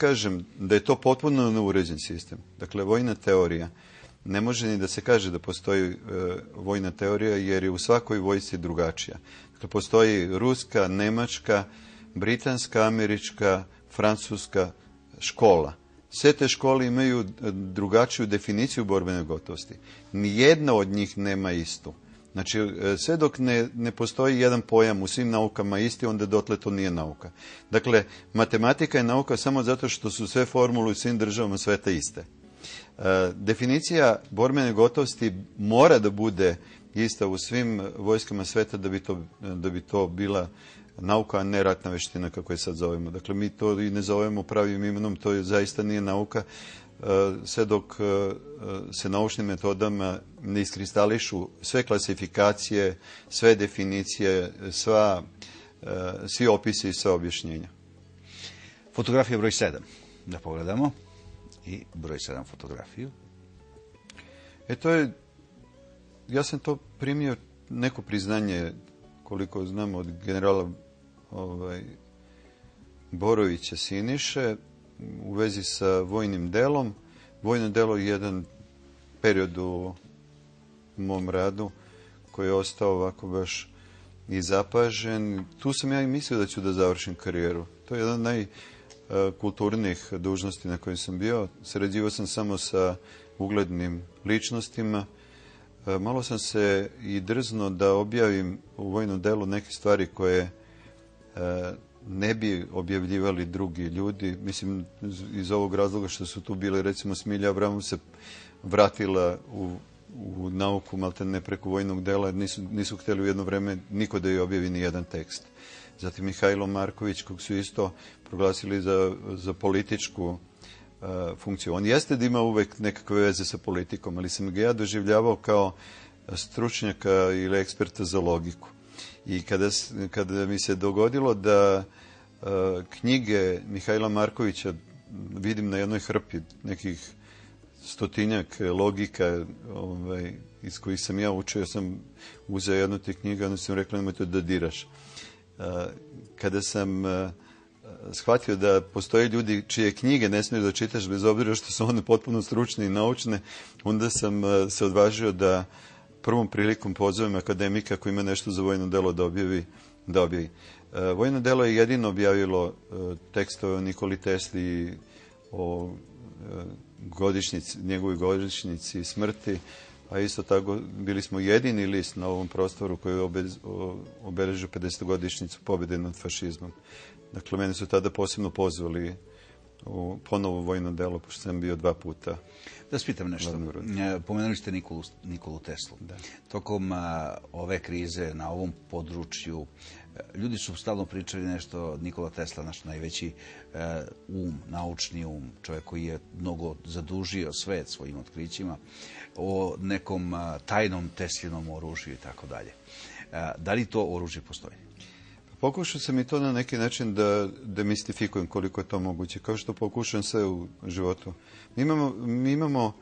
kažem da je to potpuno neuređen sistem. Dakle, vojna teorija ne može ni da se kaže da postoji e, vojna teorija jer je u svakoj vojsci drugačija. Dakle, postoji ruska, nemačka, britanska, američka, francuska škola. Sve te škole imaju drugačiju definiciju borbene gotovosti. Nijedna od njih nema istu. Znači, e, sve dok ne, ne postoji jedan pojam u svim naukama isti, onda dotle to nije nauka. Dakle, matematika je nauka samo zato što su sve formule u svim državama sveta iste. E, definicija borbene gotovosti mora da bude ista u svim vojskama sveta da bi to, da bi to bila nauka, a ne ratna veština kako je sad zovemo. Dakle, mi to i ne zovemo pravim imenom, to je, zaista nije nauka. E, sve dok e, se naučnim metodama ne iskristališu sve klasifikacije, sve definicije, sva, e, svi opisi i sva objašnjenja. Fotografija broj 7, da pogledamo, i broj 7 fotografiju. E to je, ja sam to primio neko priznanje, koliko znam, od generala ovaj, Borovića Siniše, u vezi sa vojnim delom. Vojno delo je jedan period u mom radu koji je ostao ovako baš i zapažen. Tu sam ja i mislio da ću da završim karijeru. To je jedan naj kulturnih dužnosti na kojim sam bio. Sređivao sam samo sa uglednim ličnostima. Malo sam se i drzno da objavim u vojnom delu neke stvari koje ne bi objavljivali drugi ljudi. Mislim, iz ovog razloga što su tu bile, recimo, Smilja Avramov se vratila u, u nauku, malte ne preko vojnog dela, nisu, nisu hteli u jedno vreme niko da je objavi ni jedan tekst. Zatim Mihajlo Marković, kog su isto proglasili za, za političku a, uh, funkciju. On jeste da ima uvek nekakve veze sa politikom, ali sam ga ja doživljavao kao stručnjaka ili eksperta za logiku I kada, kada mi se dogodilo da e, knjige Mihajla Markovića vidim na jednoj hrpi nekih stotinjak logika ovaj, iz kojih sam ja učio, ja sam uzeo jednu te knjige, onda sam rekla nemoj to da diraš. E, kada sam e, shvatio da postoje ljudi čije knjige ne smiješ da čitaš bez obzira što su one potpuno stručne i naučne, onda sam se odvažio da uh, prvom prilikom pozovem akademika koji ima nešto za vojno delo da objavi, da objavi. E, vojno delo je jedino objavilo e, tekstove o Nikoli Tesli o e, godišnjici, njegovoj godišnjici smrti, a isto tako bili smo jedini list na ovom prostoru koji je obeležio 50-godišnjicu pobjede nad fašizmom. Dakle, mene su tada posebno pozvali u, ponovo vojno delo, pošto sam bio dva puta. Da spitam nešto. E, pomenuli ste Nikolu, Nikolu Teslu. Da. Tokom a, ove krize na ovom području e, ljudi su stalno pričali nešto Nikola Tesla, naš najveći a, e, um, naučni um, čovjek koji je mnogo zadužio svet svojim otkrićima, o nekom a, tajnom Teslinom oružju i tako dalje. Da li to oružje postoji? Pokušao sam i to na neki način da demistifikujem koliko je to moguće, kao što pokušam sve u životu. Mi imamo, mi imamo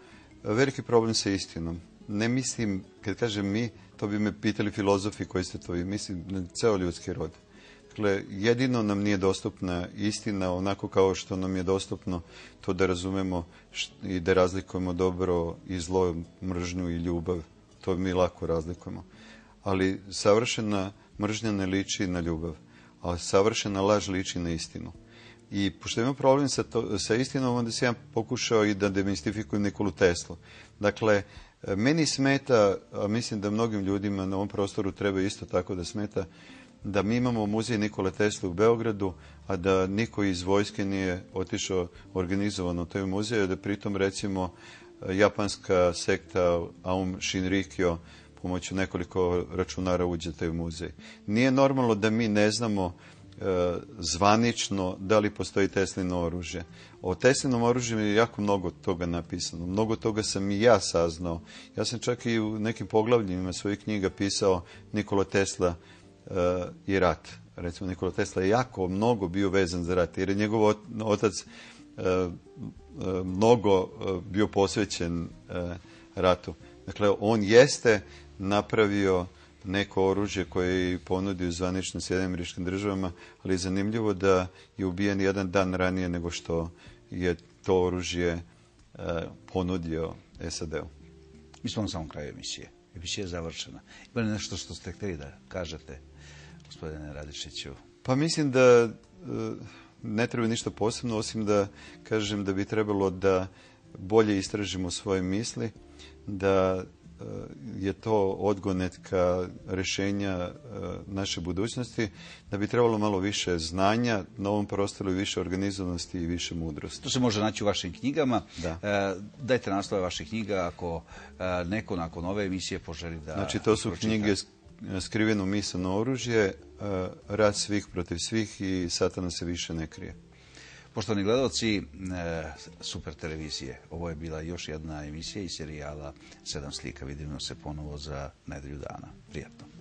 veliki problem sa istinom. Ne mislim, kad kažem mi, to bi me pitali filozofi koji ste to mislim ceo ljudski rod. Dakle, jedino nam nije dostupna istina onako kao što nam je dostupno to da razumemo i da razlikujemo dobro i zlo, mržnju i ljubav. To mi lako razlikujemo. Ali savršena mržnja ne liči na ljubav, a savršena laž liči na istinu. I pošto imam problem sa, to, sa istinom, onda sam ja pokušao i da demistifikujem Nikolu Teslu. Dakle, meni smeta, a mislim da mnogim ljudima na ovom prostoru treba isto tako da smeta, da mi imamo muzej Nikole Tesla u Beogradu, a da niko iz vojske nije otišao organizovano u taj muzej, da pritom recimo japanska sekta Aum Shinrikyo pomoću nekoliko računara uđete u muzej. Nije normalno da mi ne znamo e, zvanično da li postoji Teslino oružje. O Teslinom oružju je jako mnogo toga napisano. Mnogo toga sam i ja saznao. Ja sam čak i u nekim poglavljima svojih knjiga pisao Nikola Tesla e, i rat. Recimo, Nikola Tesla je jako mnogo bio vezan za rat, jer je njegov otac e, e mnogo e, bio posvećen e, ratu. Dakle, on jeste napravio neko oružje koje je ponudio zvanično Sjedinim američkim državama, ali je zanimljivo da je ubijen jedan dan ranije nego što je to oružje e, ponudio SAD-u. Mi smo na samom kraju emisije. Emisija je završena. Ima li nešto što ste hteli da kažete, gospodine Radišiću? Pa mislim da e, ne treba ništa posebno, osim da kažem da bi trebalo da bolje istražimo svoje misli, da E, je to odgonetka rešenja e, naše budućnosti, da bi trebalo malo više znanja na ovom prostoru i više organizovanosti i više mudrosti. To se može naći u vašim knjigama. Da. E, dajte naslove vaših knjiga ako neko nakon ove emisije poželi da... Znači, to su pročita. knjige Skriveno misano oružje, Rad svih protiv svih i Satana se više ne krije. Poštovani gledalci e, Super televizije, ovo je bila još jedna emisija iz serijala Sedam slika. Vidimo se ponovo za nedelju dana. Prijatno.